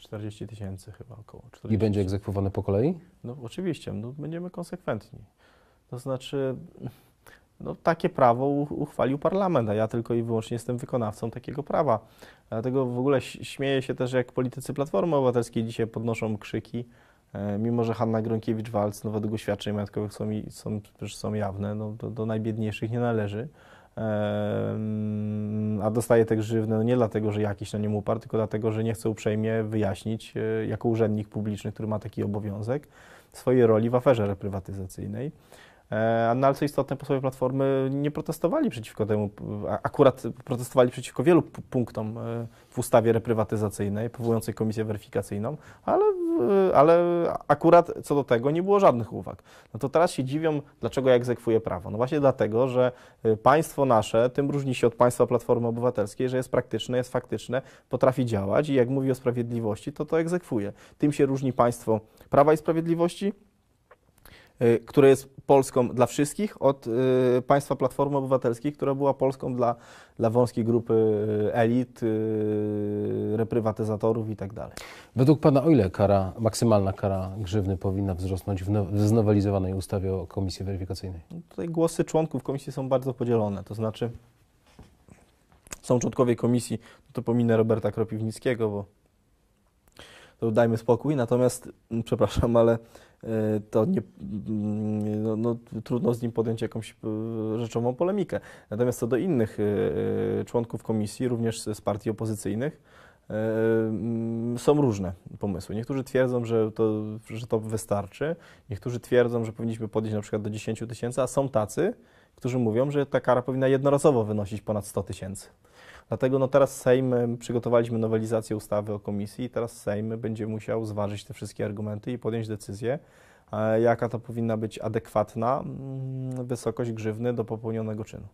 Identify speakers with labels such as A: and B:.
A: 40 tysięcy chyba około. 40. I będzie egzekwowane po kolei? No oczywiście, no, będziemy konsekwentni. To znaczy, no, takie prawo uchwalił parlament, a ja tylko i wyłącznie jestem wykonawcą takiego prawa. Dlatego w ogóle śmieję się też, jak politycy Platformy Obywatelskiej dzisiaj podnoszą krzyki, e, mimo że Hanna Gronkiewicz-Walc no, według oświadczeń majątkowych są, są, są jawne, no, do, do najbiedniejszych nie należy a dostaje te grzywny no nie dlatego, że jakiś na nim uparł, tylko dlatego, że nie chce uprzejmie wyjaśnić e, jako urzędnik publiczny, który ma taki obowiązek, swojej roli w aferze reprywatyzacyjnej. E, no ale co istotne, posłowie Platformy nie protestowali przeciwko temu, akurat protestowali przeciwko wielu punktom e, w ustawie reprywatyzacyjnej powołującej komisję weryfikacyjną, ale Y, ale akurat co do tego nie było żadnych uwag. No to teraz się dziwią, dlaczego ja egzekwuję prawo. No właśnie dlatego, że y, państwo nasze tym różni się od państwa Platformy Obywatelskiej, że jest praktyczne, jest faktyczne, potrafi działać i jak mówi o sprawiedliwości, to to egzekwuje. Tym się różni państwo Prawa i Sprawiedliwości, y, które jest Polską dla wszystkich, od państwa Platformy Obywatelskiej, która była Polską dla, dla wąskiej grupy elit, reprywatyzatorów i tak dalej. Według Pana o ile kara, maksymalna kara grzywny powinna wzrosnąć w, no, w znowelizowanej ustawie o komisji weryfikacyjnej? No tutaj głosy członków komisji są bardzo podzielone, to znaczy są członkowie komisji, no to pominę Roberta Kropiwnickiego, bo to dajmy spokój, natomiast, mm, przepraszam, ale e, to nie, mm, no, no, trudno z nim podjąć jakąś e, rzeczową polemikę. Natomiast co do innych e, członków komisji, również z partii opozycyjnych, E, mm, są różne pomysły. Niektórzy twierdzą, że to, że to wystarczy, niektórzy twierdzą, że powinniśmy podnieść na przykład do 10 tysięcy, a są tacy, którzy mówią, że ta kara powinna jednorazowo wynosić ponad 100 tysięcy. Dlatego no teraz Sejm, przygotowaliśmy nowelizację ustawy o komisji i teraz Sejm będzie musiał zważyć te wszystkie argumenty i podjąć decyzję, jaka to powinna być adekwatna mm, wysokość grzywny do popełnionego czynu.